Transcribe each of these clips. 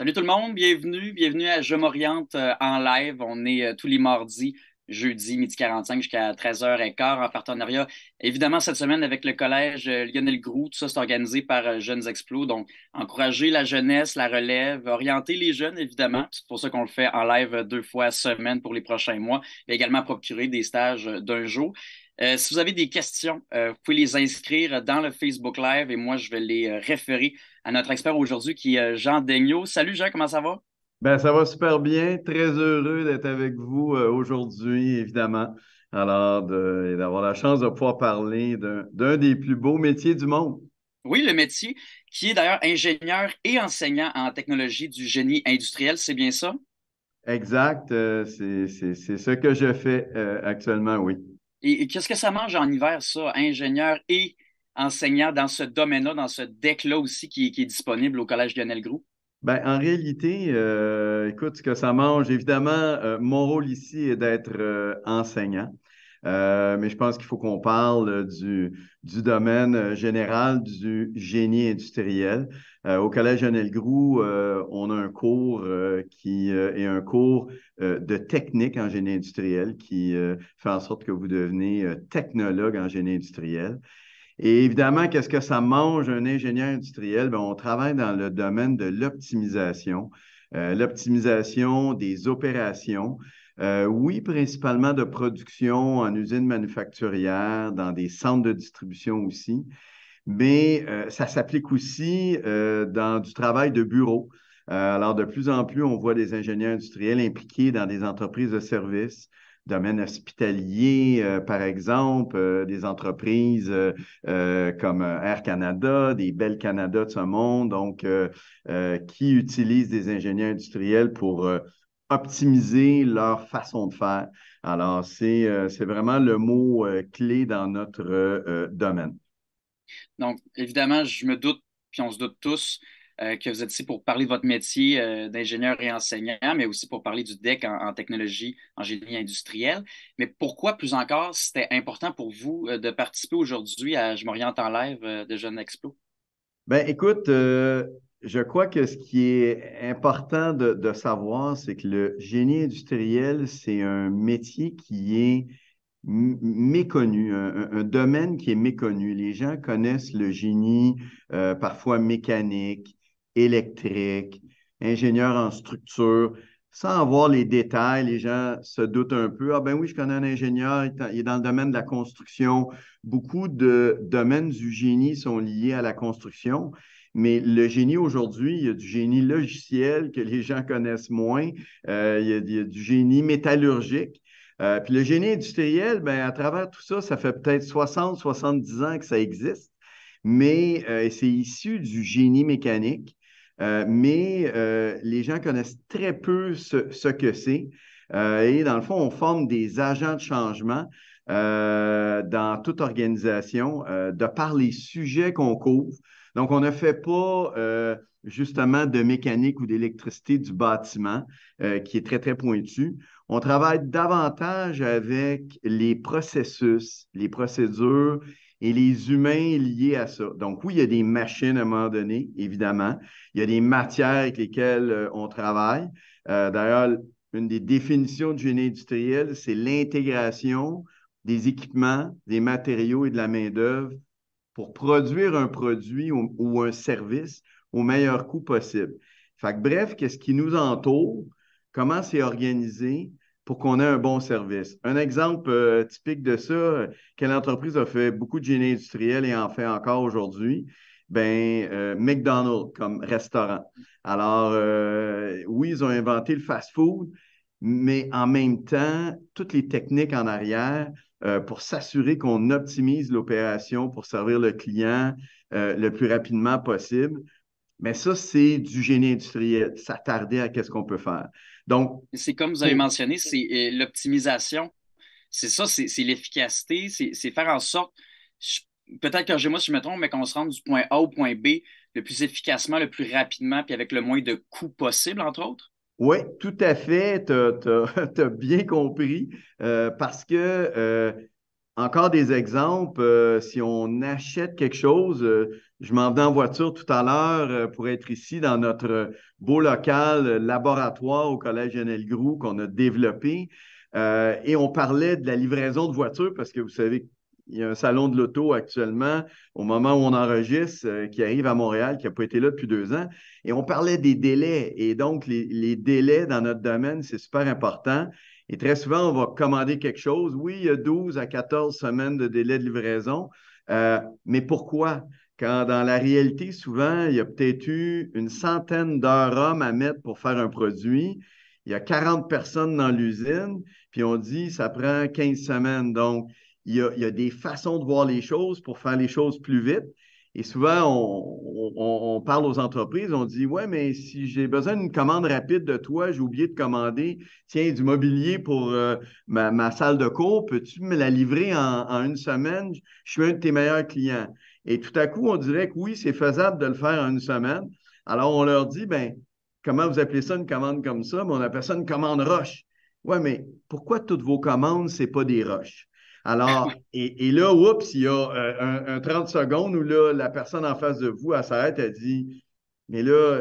Salut tout le monde, bienvenue, bienvenue à Je m'oriente euh, en live. On est euh, tous les mardis, jeudi, midi 45 jusqu'à 13h15 en partenariat. Évidemment, cette semaine avec le collège euh, Lionel Grou, tout ça c'est organisé par Jeunes Explos. Donc, encourager la jeunesse, la relève, orienter les jeunes, évidemment. C'est pour ça qu'on le fait en live deux fois semaine pour les prochains mois, mais également procurer des stages d'un jour. si vous avez des questions, vous pouvez les inscrire dans le Facebook Live et moi, je vais les référer à notre expert aujourd'hui qui est euh, Jean Daigneault. Salut Jean, comment ça va? Ben, ça va super bien. Très heureux d'être avec vous euh, aujourd'hui, évidemment. Alors, d'avoir la chance de pouvoir parler d'un des plus beaux métiers du monde. Oui, le métier qui est d'ailleurs ingénieur et enseignant en technologie du génie industriel, c'est bien ça? Exact, euh, c'est ce que je fais actuellement, oui. Et, qu'est-ce que ça mange en hiver, ça, ingénieur et enseignant dans ce domaine-là, dans ce deck-là aussi qui, est disponible au Collège Lionel Groux? Ben, en réalité, euh, écoute, ce que ça mange, évidemment, euh, mon rôle ici est d'être euh, enseignant. mais je pense qu'il faut qu'on parle du, du domaine général du génie industriel. au Collège Lionel Groux, on a un cours qui est un cours de technique en génie industriel qui fait en sorte que vous devenez technologue en génie industriel. Et évidemment, qu'est-ce que ça mange un ingénieur industriel? Ben, on travaille dans le domaine de l'optimisation, euh, l'optimisation des opérations. Euh, oui, principalement de production en usine manufacturière, dans des centres de distribution aussi, mais euh, ça s'applique aussi dans du travail de bureau. alors, de plus en plus, on voit des ingénieurs industriels impliqués dans des entreprises de services, domaine hospitalier, euh, par exemple, euh, des entreprises euh, comme Air Canada, des Belles Canada de ce monde, donc qui utilisent des ingénieurs industriels pour optimiser leur façon de faire. Alors, c'est vraiment le mot clé dans notre domaine. Donc, évidemment, je me doute, puis on se doute tous, euh, que vous êtes ici pour parler de votre métier euh, d'ingénieur et enseignant, mais aussi pour parler du DEC en, technologie, en génie industriel. Mais pourquoi plus encore c'était important pour vous euh, de participer aujourd'hui à Je m'oriente en live de Jeune Expo? Ben, écoute, je crois que ce qui est important de, savoir, c'est que le génie industriel, c'est un métier qui est méconnu, un, domaine qui est méconnu. Les gens connaissent le génie parfois mécanique, électrique, ingénieur en structure. Sans avoir les détails, les gens se doutent un peu. Ah ben oui, je connais un ingénieur, il est dans le domaine de la construction. Beaucoup de domaines du génie sont liés à la construction. Mais le génie aujourd'hui, il y a du génie logiciel que les gens connaissent moins, euh, il, y a, du génie métallurgique. Euh, puis le génie industriel, ben, à travers tout ça, ça fait peut-être 60, 70 ans que ça existe, mais euh, c'est issu du génie mécanique. Euh, mais euh, les gens connaissent très peu ce, que c'est. Euh, et dans le fond, on forme des agents de changement dans toute organisation de par les sujets qu'on couvre. Donc, on ne fait pas justement de mécanique ou d'électricité du bâtiment, qui est très, très pointu. On travaille davantage avec les processus, les procédures et les humains liés à ça. Donc oui, il y a des machines à un moment donné, évidemment. Il y a des matières avec lesquelles euh, on travaille. Euh, d'ailleurs, une des définitions du génie industriel, c'est l'intégration des équipements, des matériaux et de la main-d'œuvre pour produire un produit ou, ou, un service au meilleur coût possible. Fait que, bref, qu'est-ce qui nous entoure, comment c'est organisé, pour qu'on ait un bon service. Un exemple euh, typique de ça, quelle entreprise a fait beaucoup de génie industriel et en fait encore aujourd'hui? Ben, euh, McDonald's comme restaurant. Alors, euh, oui, ils ont inventé le fast-food, mais en même temps, toutes les techniques en arrière pour s'assurer qu'on optimise l'opération pour servir le client le plus rapidement possible. Mais ça, c'est du génie industriel, s'attarder à qu'est-ce qu'on peut faire. Donc, c'est comme vous avez mentionné, c'est euh, l'optimisation. C'est ça, c'est l'efficacité, c'est faire en sorte, peut-être que moi si je me trompe, mais qu'on se rende du point A au point B le plus efficacement, le plus rapidement, puis avec le moins de coûts possible, entre autres? Oui, tout à fait. Tu as, bien compris euh, parce que euh, encore des exemples. Euh, si on achète quelque chose, euh, je m'en venais en voiture tout à l'heure euh, pour être ici dans notre beau local laboratoire au Collège Lionel Groux qu'on a développé. et on parlait de la livraison de voitures parce que vous savez qu'il y a un salon de l'auto actuellement, au moment où on enregistre, qui arrive à Montréal, qui n'a pas été là depuis deux ans. Et on parlait des délais. Et donc, les délais dans notre domaine, c'est super important. Et très souvent, on va commander quelque chose. Oui, il y a 12 à 14 semaines de délai de livraison, euh, mais pourquoi? Quand dans la réalité, souvent, il y a peut-être eu une centaine d'heures hommes à mettre pour faire un produit. Il y a 40 personnes dans l'usine, puis on dit ça prend 15 semaines. Donc, il y a des façons de voir les choses pour faire les choses plus vite. Et souvent, on, parle aux entreprises, on dit Ouais, mais si j'ai besoin d'une commande rapide de toi, j'ai oublié de commander, tiens, du mobilier pour euh, ma, salle de cours, peux-tu me la livrer en, une semaine? Je suis un de tes meilleurs clients. Et tout à coup, on dirait que oui, c'est faisable de le faire en une semaine. Alors, on leur dit Ben, comment vous appelez ça une commande comme ça? on appelle ça une commande roche. Ouais, mais pourquoi toutes vos commandes, ce n'est pas des roches? Alors, et, là, oups, il y a euh, un, 30 secondes où là, la personne en face de vous, elle s'arrête, elle dit Mais là,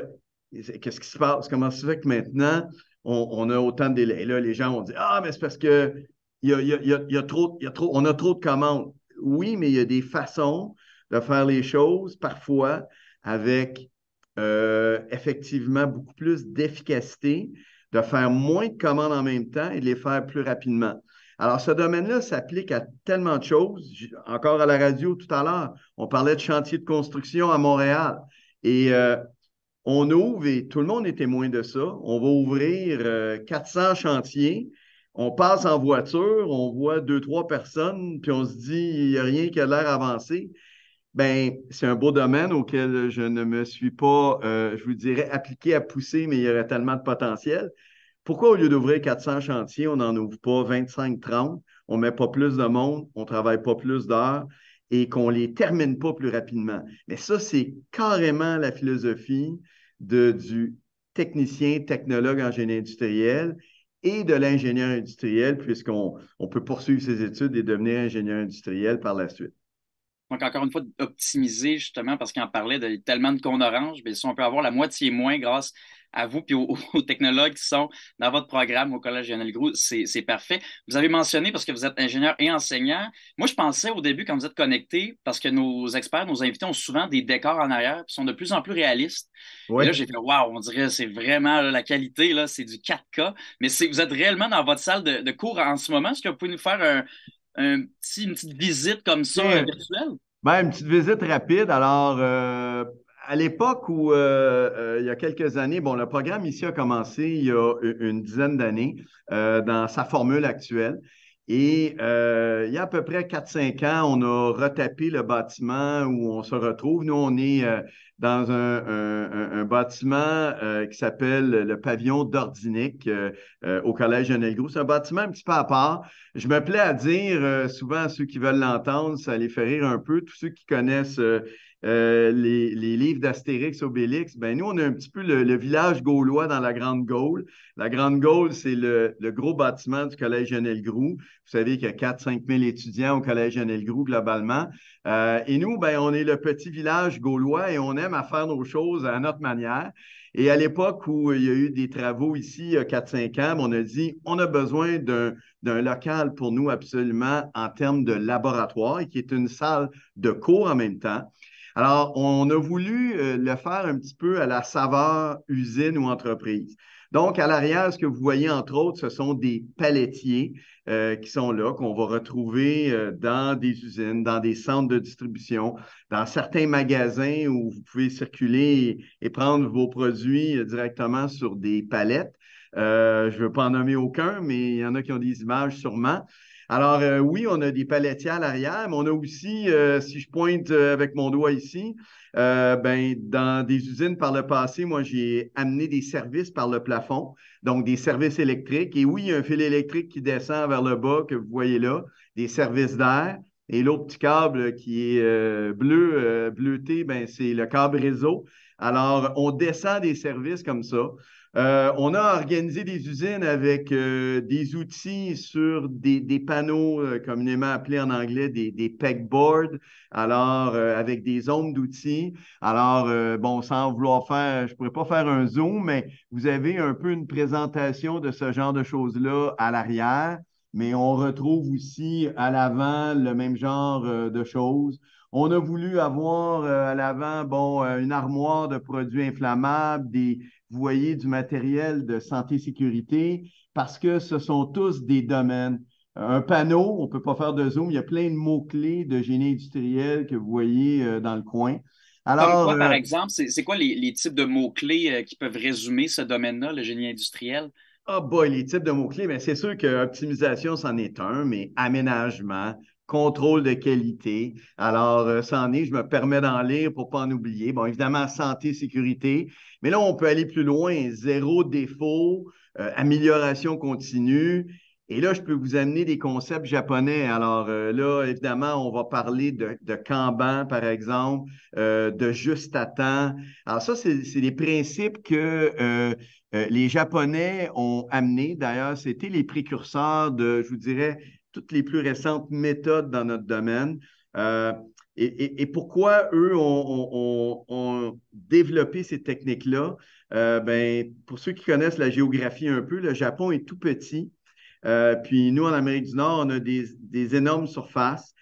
qu'est-ce qui se passe? Comment se fait que maintenant, on, a autant de délais? Et là, les gens vont dire Ah, mais c'est parce que y a, trop, on a trop de commandes. Oui, mais il y a des façons de faire les choses, parfois avec euh, effectivement beaucoup plus d'efficacité, de faire moins de commandes en même temps et de les faire plus rapidement. Alors, ce domaine-là s'applique à tellement de choses. Encore à la radio tout à l'heure, on parlait de chantier de construction à Montréal. Et euh, on ouvre, et tout le monde est témoin de ça, on va ouvrir 400 euh, chantiers. On passe en voiture, on voit deux, trois personnes, puis on se dit, il n'y a rien qui a l'air avancé. Bien, c'est un beau domaine auquel je ne me suis pas, euh, je vous dirais, appliqué à pousser, mais il y aurait tellement de potentiel. Pourquoi, au lieu d'ouvrir 400 chantiers, on n'en ouvre pas 25, 30, on ne met pas plus de monde, on ne travaille pas plus d'heures et qu'on ne les termine pas plus rapidement? Mais ça, c'est carrément la philosophie de, du technicien, technologue en industriel et de l'ingénieur industriel, puisqu'on peut poursuivre ses études et devenir ingénieur industriel par la suite. Donc, encore une fois, optimiser justement, parce qu'on parlait de tellement de qu'on orange, mais si on peut avoir la moitié moins grâce à vous et aux, technologues qui sont dans votre programme au Collège Lionel Groux. C'est parfait. Vous avez mentionné, parce que vous êtes ingénieur et enseignant, moi, je pensais au début, quand vous êtes connecté, parce que nos experts, nos invités ont souvent des décors en arrière qui sont de plus en plus réalistes. Et là, j'ai fait, waouh, on dirait, que c'est vraiment la qualité, là, c'est du 4K. Mais vous êtes réellement dans votre salle de, cours en ce moment. Est-ce que vous pouvez nous faire un, une petite visite comme ça, virtuelle? Ben, une petite visite rapide. Alors, euh, à l'époque où, euh, euh, il y a quelques années, bon, le programme ici a commencé il y a une dizaine d'années euh, dans sa formule actuelle. Et il y a à peu près 4-5 ans, on a retapé le bâtiment où on se retrouve. Nous, on est dans un, bâtiment qui s'appelle le pavillon d'Ordinique au Collège de Gros. C'est un bâtiment un petit peu à part. Je me plais à dire souvent à ceux qui veulent l'entendre, ça les fait rire un peu, tous ceux qui connaissent euh, les, livres d'Astérix, Obélix, ben nous, on a un petit peu le, village gaulois dans la Grande Gaule. La Grande Gaule, c'est le, gros bâtiment du Collège Lionel Groux. Vous savez qu'il y a 4-5 000 étudiants au Collège Lionel Groux globalement. Euh, et nous, ben, on est le petit village gaulois et on aime à faire nos choses à notre manière. Et à l'époque où il y a eu des travaux ici, il y a 4-5 ans, ben, on a dit on a besoin d'un local pour nous absolument en termes de laboratoire, et qui est une salle de cours en même temps. Alors, on a voulu euh, le faire un petit peu à la saveur usine ou entreprise. Donc, à l'arrière, ce que vous voyez, entre autres, ce sont des palettiers euh, qui sont là, qu'on va retrouver euh, dans des usines, dans des centres de distribution, dans certains magasins où vous pouvez circuler et, prendre vos produits directement sur des palettes. je ne veux pas en nommer aucun, mais il y en a qui ont des images sûrement. Alors euh, oui, on a des palettiers à l'arrière, mais on a aussi, euh, si je pointe euh, avec mon doigt ici, euh, ben, dans des usines par le passé, moi, j'ai amené des services par le plafond, donc des services électriques. Et oui, il y a un fil électrique qui descend vers le bas que vous voyez là, des services d'air. Et l'autre petit câble qui est bleu, bleuté, ben, c'est le câble réseau. Alors, on descend des services comme ça. Euh, on a organisé des usines avec euh, des outils sur des, panneaux euh, communément appelés en anglais des, des pegboards, alors avec des zones d'outils. Alors, bon, sans vouloir faire, je ne pourrais pas faire un zoom, mais vous avez un peu une présentation de ce genre de choses-là à l'arrière, mais on retrouve aussi à l'avant le même genre de choses. On a voulu avoir à l'avant, bon, une armoire de produits inflammables, des, vous voyez du matériel de santé-sécurité parce que ce sont tous des domaines. Un panneau, on ne peut pas faire de zoom, il y a plein de mots-clés de génie industriel que vous voyez euh, dans le coin. Alors, par euh, exemple, c'est quoi les, types de mots-clés euh, qui peuvent résumer ce domaine-là, le génie industriel? Ah, oh les types de mots-clés, mais c'est sûr que optimisation, c'en est un, mais aménagement, contrôle de qualité. Alors, euh, est, je me permets d'en lire pour ne pas en oublier. Bon, évidemment, santé, sécurité. Mais là, on peut aller plus loin. Zéro défaut, euh, amélioration continue. Et là, je peux vous amener des concepts japonais. Alors euh, là, évidemment, on va parler de, de Kanban, par exemple, euh, de juste à temps. Alors ça, c'est des principes que les Japonais ont amenés. D'ailleurs, c'était les précurseurs de, je vous dirais, toutes les plus récentes méthodes dans notre domaine. Euh, et, pourquoi eux ont, développé ces techniques-là? Euh, ben, pour ceux qui connaissent la géographie un peu, le Japon est tout petit. Euh, puis nous, en Amérique du Nord, on a des, énormes surfaces.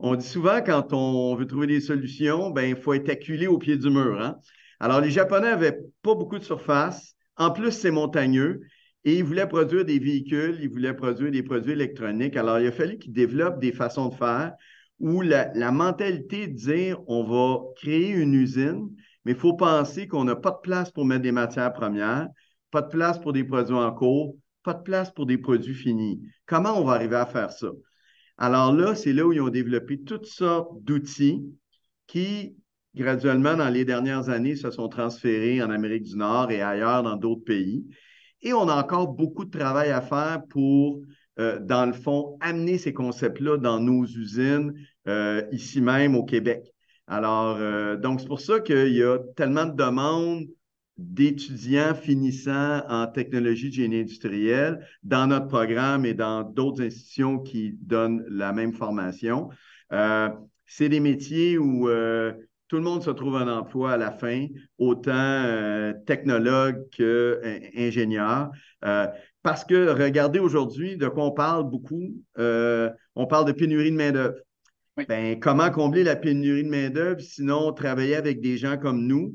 On dit souvent, quand on veut trouver des solutions, ben, il faut être acculé au pied du mur. Hein? Alors, les Japonais n'avaient pas beaucoup de surface. En plus, c'est montagneux. Et ils voulaient produire des véhicules, ils voulaient produire des produits électroniques. Alors, il a fallu qu'ils développent des façons de faire où la, la, mentalité de dire on va créer une usine, mais il faut penser qu'on n'a pas de place pour mettre des matières premières, pas de place pour des produits en cours, pas de place pour des produits finis. Comment on va arriver à faire ça? Alors là, c'est là où ils ont développé toutes sortes d'outils qui, graduellement, dans les dernières années, se sont transférés en Amérique du Nord et ailleurs dans d'autres pays. Et on a encore beaucoup de travail à faire pour, euh, dans le fond, amener ces concepts-là dans nos usines, euh, ici même au Québec. Alors, euh, donc, c'est pour ça qu'il y a tellement de demandes d'étudiants finissant en technologie de génie industriel dans notre programme et dans d'autres institutions qui donnent la même formation. c'est des métiers où tout le monde se trouve un emploi à la fin, autant euh, technologue qu'ingénieur. Euh, euh, parce que regardez aujourd'hui, de quoi on parle beaucoup, on parle de pénurie de main-d'œuvre. Ben, comment combler la pénurie de main-d'œuvre, sinon travailler avec des gens comme nous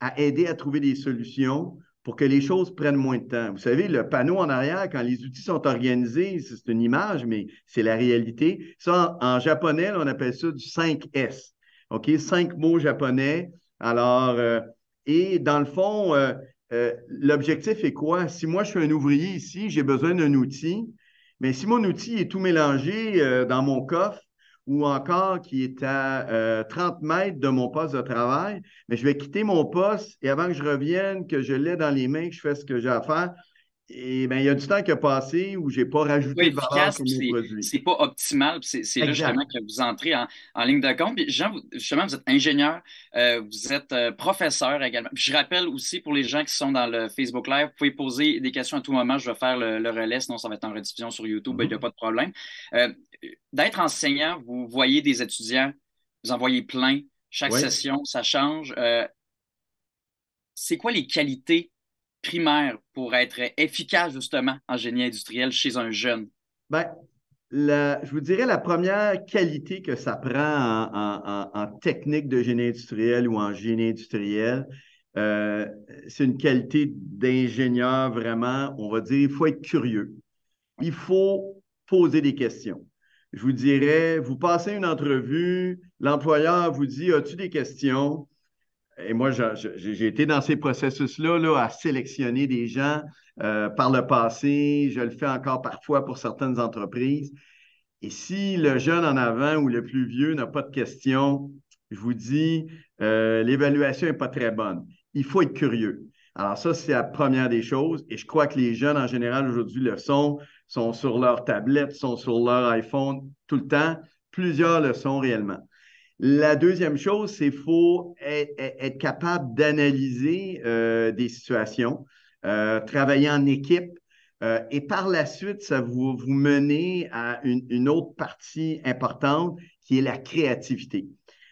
à aider à trouver des solutions pour que les choses prennent moins de temps. Vous savez, le panneau en arrière, quand les outils sont organisés, c'est une image, mais c'est la réalité. Ça, en, japonais, on appelle ça du 5S. OK? Cinq mots japonais. Alors, euh, et dans le fond, euh, euh, l'objectif est quoi? Si moi, je suis un ouvrier ici, j'ai besoin d'un outil, mais si mon outil est tout mélangé dans mon coffre, ou encore qui est à 30 mètres de mon poste de travail, mais je vais quitter mon poste et avant que je revienne, que je l'ai dans les mains, que je fais ce que j'ai à faire, et ben, il y a du temps qui a passé où je n'ai pas rajouté de valeur sur mes C'est pas optimal. C'est là justement que vous entrez en, ligne de compte. justement, vous êtes ingénieur, euh, vous êtes euh, professeur également. je rappelle aussi pour les gens qui sont dans le Facebook Live, vous pouvez poser des questions à tout moment. Je vais faire le, relais, sinon ça va être en rediffusion sur YouTube. Ben, il n'y a mm-hmm. pas de problème. Euh, d'être enseignant, vous voyez des étudiants, vous en voyez plein. Chaque session, ça change. c'est quoi les qualités primaire pour être efficace justement en génie industriel chez un jeune? Bien, je vous dirais la première qualité que ça prend en, technique de génie industriel ou en génie industriel, euh, c'est une qualité d'ingénieur vraiment, on va dire, il faut être curieux. Il faut poser des questions. Je vous dirais, vous passez une entrevue, l'employeur vous dit, as-tu des questions? et moi, j'ai été dans ces processus-là là, à sélectionner des gens euh, par le passé. Je le fais encore parfois pour certaines entreprises. Et si le jeune en avant ou le plus vieux n'a pas de questions, je vous dis, euh, l'évaluation n'est pas très bonne. Il faut être curieux. Alors ça, c'est la première des choses. Et je crois que les jeunes, en général, aujourd'hui, le sont, sont sur leur tablette, sont sur leur iPhone tout le temps. Plusieurs le sont réellement. La deuxième chose, c'est faut être, capable d'analyser euh, des situations, euh, travailler en équipe. Euh, et par la suite, ça va vous, mener à une, une, autre partie importante qui est la créativité.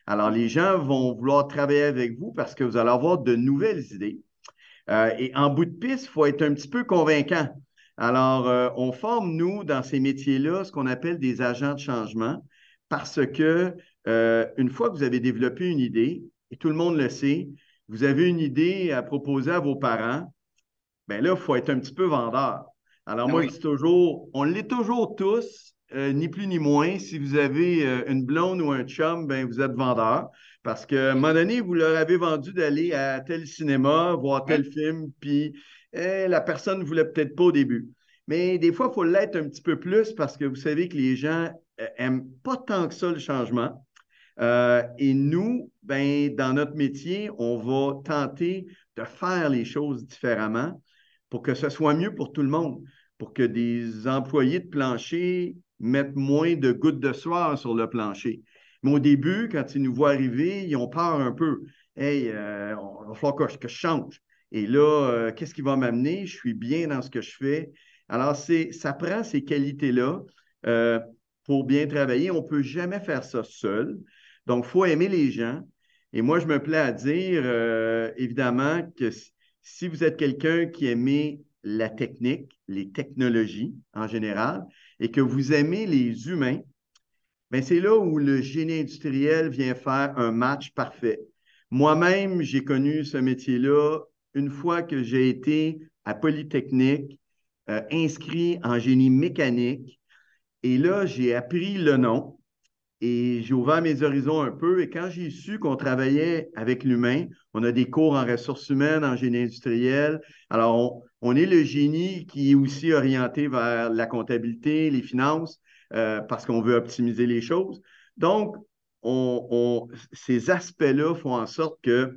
Alors, les gens vont vouloir travailler avec vous parce que vous allez avoir de nouvelles idées. et en bout de piste, il faut être un petit peu convaincant. Alors, on forme, nous, dans ces métiers-là, ce qu'on appelle des agents de changement parce que euh, une fois que vous avez développé une idée, et tout le monde le sait, vous avez une idée à proposer à vos parents, bien là, il faut être un petit peu vendeur. Alors, ben moi, je dis toujours, on l'est toujours tous, euh, ni plus ni moins. Si vous avez euh, une blonde ou un chum, ben, vous êtes vendeur. Parce que un moment donné, vous leur avez vendu d'aller à tel cinéma, voir tel film, puis eh, la personne ne voulait peut-être pas au début. Mais des fois, il faut l'être un petit peu plus parce que vous savez que les gens n'aiment pas tant que ça le changement. Euh, et nous, ben, dans notre métier, on va tenter de faire les choses différemment pour que ce soit mieux pour tout le monde, pour que des employés de plancher mettent moins de gouttes de soir sur le plancher. Mais au début, quand ils nous voient arriver, ils ont peur un peu. Hey, il euh, va falloir que, je change. Et là, euh, qu'est-ce qui va m'amener? Je suis bien dans ce que je fais. Alors, c'est, ça prend ces qualités-là pour bien travailler. On ne peut jamais faire ça seul. Donc, il faut aimer les gens. Et moi, je me plais à dire, euh, évidemment, que si vous êtes quelqu'un qui aimait la technique, les technologies en général, et que vous aimez les humains, bien, c'est là où le génie industriel vient faire un match parfait. Moi-même, j'ai connu ce métier-là une fois que j'ai été à Polytechnique, euh, inscrit en génie mécanique. Et là, j'ai appris le nom, et j'ai ouvert mes horizons un peu. Et quand j'ai su qu'on travaillait avec l'humain, on a des cours en ressources humaines, en génie industriel. Alors, on, est le génie qui est aussi orienté vers la comptabilité, les finances, euh, parce qu'on veut optimiser les choses. Donc, on, ces aspects-là font en sorte que,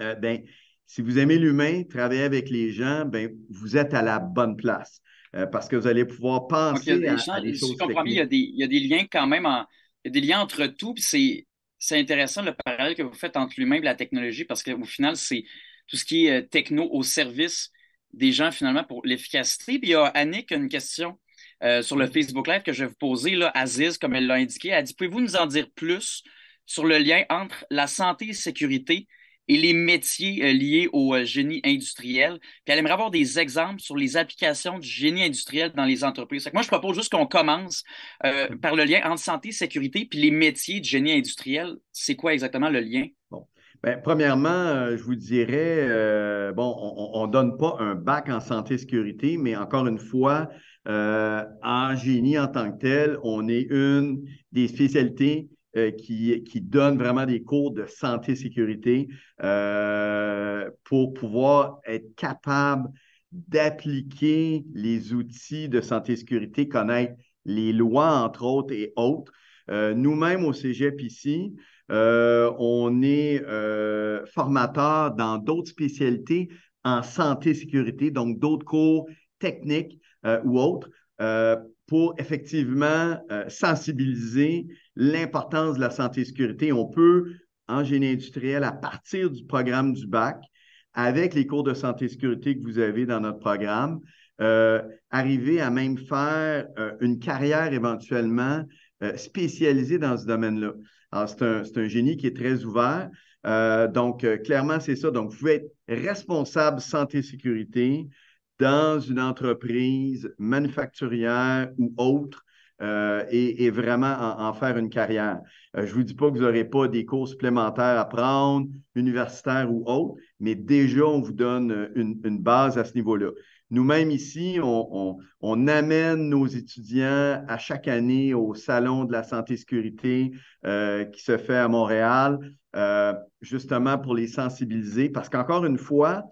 euh, ben, si vous aimez l'humain, travailler avec les gens, ben, vous êtes à la bonne place. Euh, parce que vous allez pouvoir penser à, choses. il y a des liens quand même en, il y a des liens entre tout. C'est intéressant le parallèle que vous faites entre l'humain et la technologie parce qu'au final, c'est tout ce qui est euh, techno au service des gens finalement pour l'efficacité. Puis il y a Annick, une question euh, sur le mm. Facebook Live que je vais vous poser. Là, Aziz, comme elle l'a indiqué, elle dit Pouvez-vous nous en dire plus sur le lien entre la santé et sécurité et les métiers euh, liés au euh, génie industriel. Puis elle aimerait avoir des exemples sur les applications du génie industriel dans les entreprises. moi, je propose juste qu'on commence euh, mm-hmm. par le lien entre santé, sécurité, puis les métiers du génie industriel. C'est quoi exactement le lien? Bon. Ben, premièrement, je vous dirais, bon, on ne donne pas un bac en santé sécurité, mais encore une fois, en génie en tant que tel, on est une des spécialités euh, qui, donne vraiment des cours de santé-sécurité euh, pour pouvoir être capable d'appliquer les outils de santé-sécurité, connaître les lois, entre autres, et autres. Euh, nous-mêmes, au Cégep ici, on est formateur dans d'autres spécialités en santé-sécurité, donc d'autres cours techniques ou autres, pour effectivement euh, sensibiliser l'importance de la santé et sécurité. On peut, en génie industriel, à partir du programme du bac, avec les cours de santé et sécurité que vous avez dans notre programme, euh, arriver à même faire euh, une carrière éventuellement euh, spécialisée dans ce domaine-là. Alors, c'est un, un, génie qui est très ouvert. donc, clairement, c'est ça. Donc, vous pouvez être responsable santé et sécurité, dans une entreprise manufacturière ou autre euh, et, vraiment en, faire une carrière. Euh, je ne vous dis pas que vous n'aurez pas des cours supplémentaires à prendre, universitaires ou autres, mais déjà, on vous donne euh, une, base à ce niveau-là. Nous-mêmes ici, on, amène nos étudiants à chaque année au Salon de la santé et sécurité qui se fait à Montréal, justement pour les sensibiliser, parce qu'encore une fois,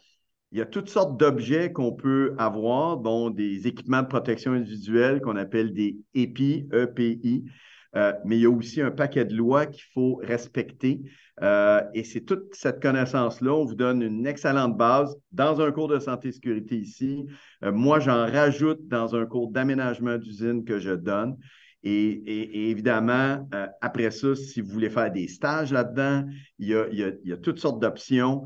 il y a toutes sortes d'objets qu'on peut avoir, dont des équipements de protection individuelle qu'on appelle des EPI, EPI. Euh, mais il y a aussi un paquet de lois qu'il faut respecter. Euh, et c'est toute cette connaissance-là. On vous donne une excellente base dans un cours de santé et sécurité ici. Euh, moi, j'en rajoute dans un cours d'aménagement d'usine que je donne. Et, évidemment, après ça, si vous voulez faire des stages là-dedans, il y a toutes sortes d'options.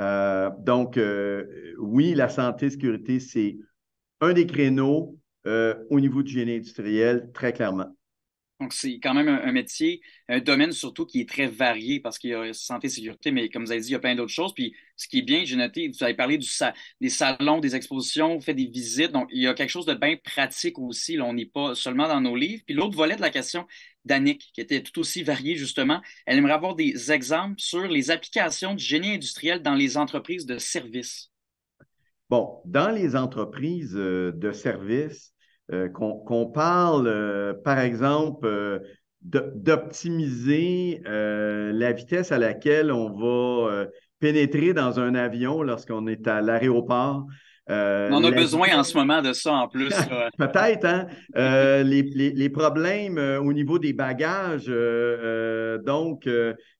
Euh, donc, euh, oui, la santé, sécurité, c'est un des créneaux euh, au niveau du génie industriel, très clairement. Donc, c'est quand même un, métier, un domaine surtout qui est très varié parce qu'il y a santé, sécurité, mais comme vous avez dit, il y a plein d'autres choses. Puis, ce qui est bien, j'ai noté, vous avez parlé du des salons, des expositions, vous faites des visites. Donc, il y a quelque chose de bien pratique aussi. Là, on n'est pas seulement dans nos livres. Puis, l'autre volet de la question, d'Annick, qui était tout aussi variée, justement. Elle aimerait avoir des exemples sur les applications du génie industriel dans les entreprises de service. Bon, dans les entreprises euh, de service, euh, qu'on parle, euh, par exemple, d'optimiser la vitesse à laquelle on va pénétrer dans un avion lorsqu'on est à l'aéroport. Euh, on a besoin en ce moment de ça en plus. Peut-être, hein? Euh, les, problèmes euh, au niveau des bagages, donc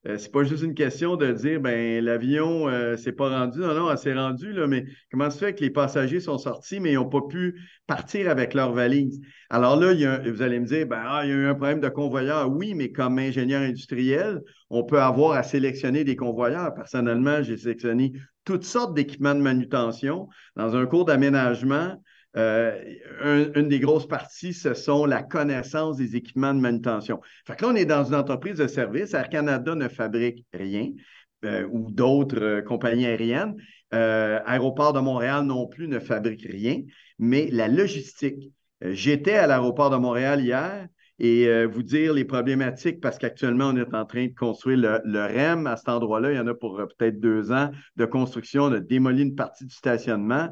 ce euh, c'est pas juste une question de dire ben l'avion euh, s'est pas rendu. Non, non, elle s'est rendue, là, mais comment se fait que les passagers sont sortis, mais ils n'ont pas pu partir avec leurs valises? Alors là, vous allez me dire, ben, ah, il y a eu un problème de convoyeur. Oui, mais comme ingénieur industriel, on peut avoir à sélectionner des convoyeurs. Personnellement, j'ai sélectionné toutes sortes d'équipements de manutention dans un cours d'aménagement euh, une des grosses parties, ce sont la connaissance des équipements de manutention. Fait que là, on est dans une entreprise de service. Air Canada ne fabrique rien euh, ou d'autres euh, compagnies aériennes. Aéroport de Montréal non plus ne fabrique rien, mais la logistique. J'étais à l'aéroport de Montréal hier et vous dire les problématiques parce qu'actuellement, on est en train de construire le, le REM à cet endroit-là. Il y en a pour peut-être deux ans de construction. On a démoli une partie du stationnement.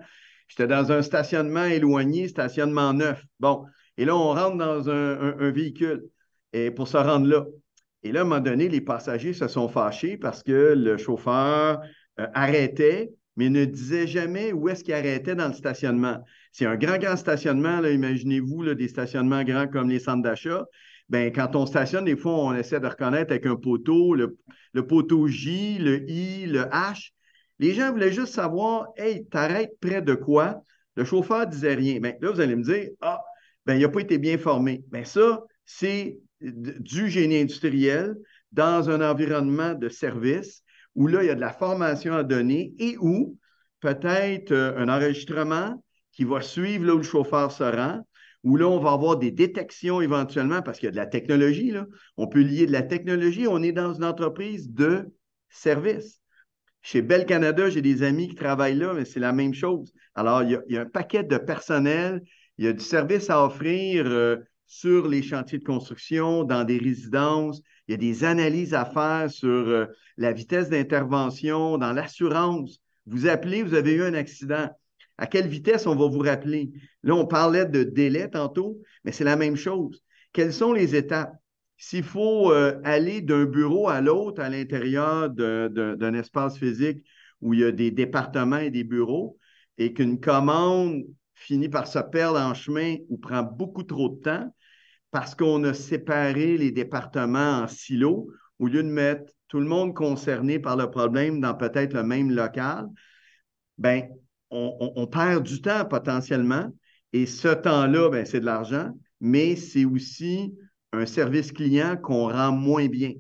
J'étais dans un stationnement éloigné, stationnement neuf. Bon, et là, on rentre dans un, véhicule et pour se rendre là. Et là, à un moment donné, les passagers se sont fâchés parce que le chauffeur euh, arrêtait, mais ne disait jamais où est-ce qu'il arrêtait dans le stationnement. C'est un grand, grand stationnement, imaginez-vous, des stationnements grands comme les centres d'achat. Ben, quand on stationne, des fois, on essaie de reconnaître avec un poteau, le poteau J, le I, le H. Les gens voulaient juste savoir, hey, t'arrêtes près de quoi? Le chauffeur disait rien. Mais ben, là, vous allez me dire, ah, ben, il n'a pas été bien formé. Mais ben, ça, c'est du génie industriel dans un environnement de service où là, il y a de la formation à donner et où peut-être euh, un enregistrement qui va suivre là où le chauffeur se rend, où là, on va avoir des détections éventuellement parce qu'il y a de la technologie. Là. On peut lier de la technologie. On est dans une entreprise de service. Chez Bel Canada, j'ai des amis qui travaillent là, mais c'est la même chose. Alors, il y, a, un paquet de personnel, il y a du service à offrir euh, sur les chantiers de construction, dans des résidences, il y a des analyses à faire sur euh, la vitesse d'intervention, dans l'assurance. Vous appelez, vous avez eu un accident. À quelle vitesse on va vous rappeler? Là, on parlait de délai tantôt, mais c'est la même chose. Quelles sont les étapes? S'il faut euh, aller d'un bureau à l'autre à l'intérieur d'un espace physique où il y a des départements et des bureaux et qu'une commande finit par se perdre en chemin ou prend beaucoup trop de temps parce qu'on a séparé les départements en silos au lieu de mettre tout le monde concerné par le problème dans peut-être le même local, ben, on, perd du temps potentiellement et ce temps-là, ben, c'est de l'argent, mais c'est aussi un service client qu'on rend moins bien.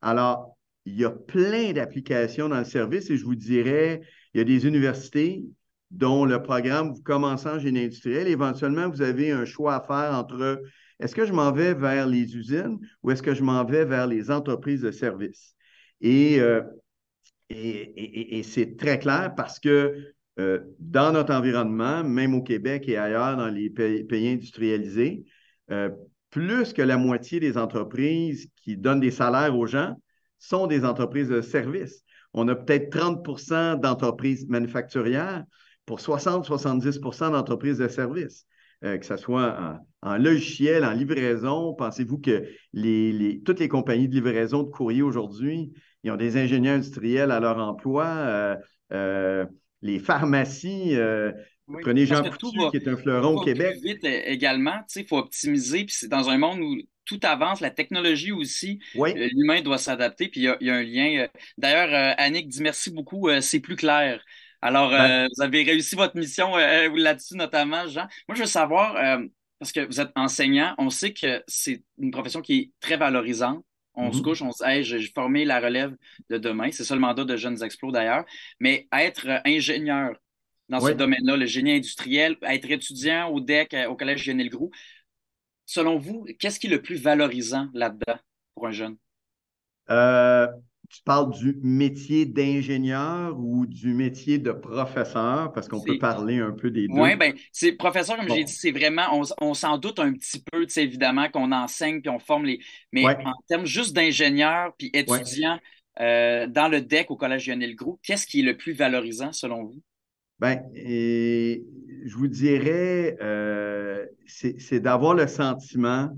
Alors, il y a plein d'applications dans le service et je vous dirais, il y a des universités dont le programme, vous commencez en génie industriel, éventuellement, vous avez un choix à faire entre est-ce que je m'en vais vers les usines ou est-ce que je m'en vais vers les entreprises de service? Et, euh, et, c'est très clair parce que euh, dans notre environnement, même au Québec et ailleurs dans les pays, industrialisés, euh, plus que la moitié des entreprises qui donnent des salaires aux gens sont des entreprises de services. On a peut-être 30 d'entreprises manufacturières pour 60-70 d'entreprises de services, euh, que ce soit en, logiciel, en livraison. Pensez-vous que toutes les compagnies de livraison de courrier aujourd'hui, ils ont des ingénieurs industriels à leur emploi. Euh, euh, les pharmacies, Prenez Jean qui est un fleuron au Québec. Vite euh, également, il faut optimiser. c'est dans un monde où tout avance, la technologie aussi, euh, l'humain doit s'adapter. Puis il y, a un lien. Euh. D'ailleurs, Annick dit merci beaucoup, c'est plus clair. Alors, ben vous avez réussi votre mission là-dessus, notamment, Jean. Moi, je veux savoir, parce que vous êtes enseignant, on sait que c'est une profession qui est très valorisante. On se mm-hmm. couche, on se j'ai formé la relève de demain. C'est ça le mandat de Jeunes Explos d'ailleurs. Mais être ingénieur, dans ce domaine-là, le génie industriel, être étudiant au DEC, euh, au Collège Lionel Groux. Selon vous, qu'est-ce qui est le plus valorisant là-dedans pour un jeune? Euh, tu parles du métier d'ingénieur ou du métier de professeur, parce qu'on peut parler un peu des deux. Oui, bien, c'est professeur, comme j'ai dit, c'est vraiment, on, s'en doute un petit peu, évidemment, qu'on enseigne puis on forme les. Mais en termes juste d'ingénieur puis étudiant euh, dans le DEC au Collège Lionel Groux, qu'est-ce qui est le plus valorisant selon vous? Bien, je vous dirais, euh, c'est d'avoir le sentiment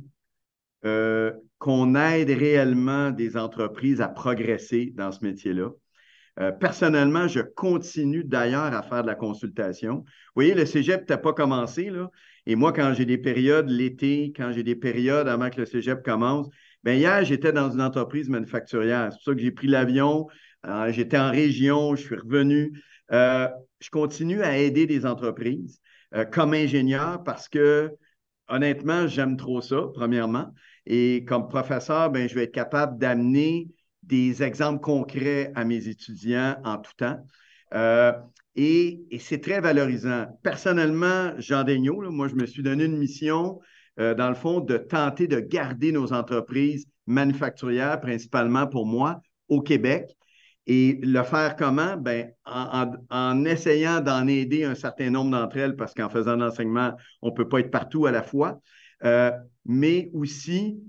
euh, qu'on aide réellement des entreprises à progresser dans ce métier-là. Euh, personnellement, je continue d'ailleurs à faire de la consultation. Vous voyez, le cégep n'a pas commencé, là. Et moi, quand j'ai des périodes l'été, quand j'ai des périodes avant que le cégep commence, bien, hier, j'étais dans une entreprise manufacturière. C'est pour ça que j'ai pris l'avion. J'étais en région, je suis revenu je continue à aider des entreprises euh, comme ingénieur parce que, honnêtement, j'aime trop ça, premièrement. Et comme professeur, ben, je vais être capable d'amener des exemples concrets à mes étudiants en tout temps. Euh, et, c'est très valorisant. Personnellement, Jean Daigneault, moi, je me suis donné une mission, euh, dans le fond, de tenter de garder nos entreprises manufacturières, principalement pour moi, au Québec. Et le faire comment? Ben, en, essayant d'en aider un certain nombre d'entre elles, parce qu'en faisant l'enseignement, on ne peut pas être partout à la fois, euh, mais aussi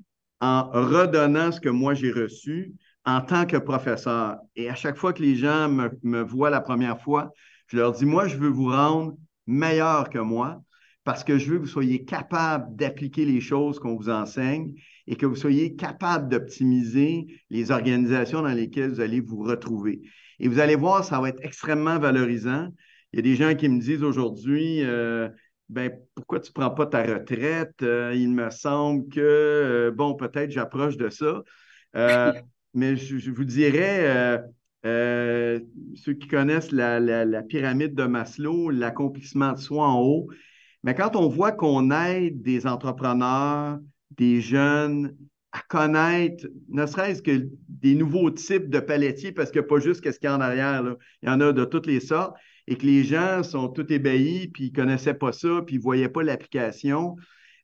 en redonnant ce que moi j'ai reçu en tant que professeur. Et à chaque fois que les gens me, me voient la première fois, je leur dis, moi, je veux vous rendre meilleur que moi parce que je veux que vous soyez capable d'appliquer les choses qu'on vous enseigne et que vous soyez capable d'optimiser les organisations dans lesquelles vous allez vous retrouver. Et vous allez voir, ça va être extrêmement valorisant. Il y a des gens qui me disent aujourd'hui, euh, ben, pourquoi tu ne prends pas ta retraite? Euh, il me semble que, euh, bon, peut-être j'approche de ça. mais je, vous dirais, ceux qui connaissent la, la pyramide de Maslow, l'accomplissement de soi en haut, mais quand on voit qu'on aide des entrepreneurs, des jeunes à connaître, ne serait-ce que des nouveaux types de palettiers, parce qu'il n'y a pas juste qu'est-ce qu'il y a en arrière, il y en a de toutes les sortes, et que les gens sont tout ébahis, puis ils ne connaissaient pas ça, puis ils ne voyaient pas l'application,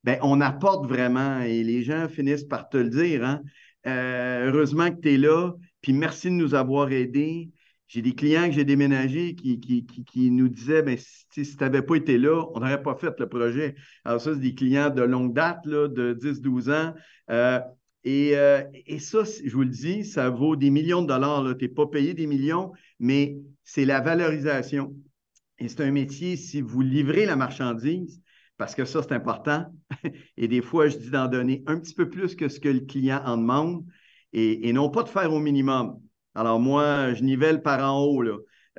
bien, on apporte vraiment, et les gens finissent par te le dire, hein. euh, heureusement que tu es là, puis merci de nous avoir aidés j'ai des clients que j'ai déménagés qui, nous disaient ben, si, tu n'avais pas été là, on n'aurait pas fait le projet. Alors, ça, c'est des clients de longue date, là, de 10-12 ans. Euh, euh, et, ça, je vous le dis, ça vaut des millions de dollars. Tu n'es pas payé des millions, mais c'est la valorisation. Et c'est un métier, si vous livrez la marchandise, parce que ça, c'est important, et des fois, je dis d'en donner un petit peu plus que ce que le client en demande, et non pas de faire au minimum. Alors moi, je nivelle par en haut.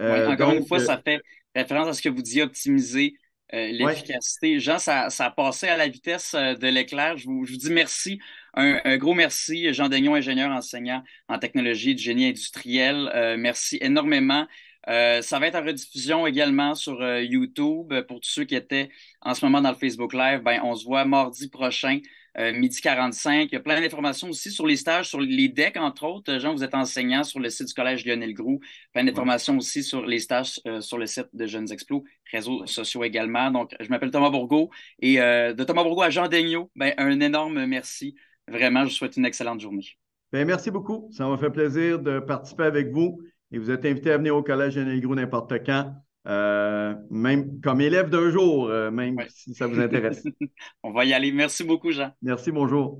Euh, encore une fois, euh, ça fait référence à ce que vous dites, optimiser euh, l'efficacité. Jean, ça, ça a passé à la vitesse de l'éclair. Je vous, dis merci. Un, gros merci, Jean Daignon, ingénieur enseignant en technologie et de génie industriel. merci énormément. ça va être en rediffusion également sur YouTube. Pour tous ceux qui étaient en ce moment dans le Facebook Live, ben, on se voit mardi prochain euh, midi 45. Il y a plein d'informations aussi sur les stages, sur les decks, entre autres. Euh, Jean, vous êtes enseignant sur le site du Collège Lionel Groux. Plein d'informations aussi sur les stages euh, sur le site de Jeunes Explos, réseaux sociaux également. Donc, je m'appelle Thomas Bourgault. Et de Thomas Bourgault à Jean Daigneault, ben, un énorme merci. Vraiment, je vous souhaite une excellente journée. Ben, merci beaucoup. Ça m'a fait plaisir de participer avec vous. Et vous êtes invité à venir au Collège Lionel Groux n'importe quand. Euh, même comme élève d'un jour, euh, même si ça vous intéresse. On va y aller. Merci beaucoup, Jean. Merci, bonjour.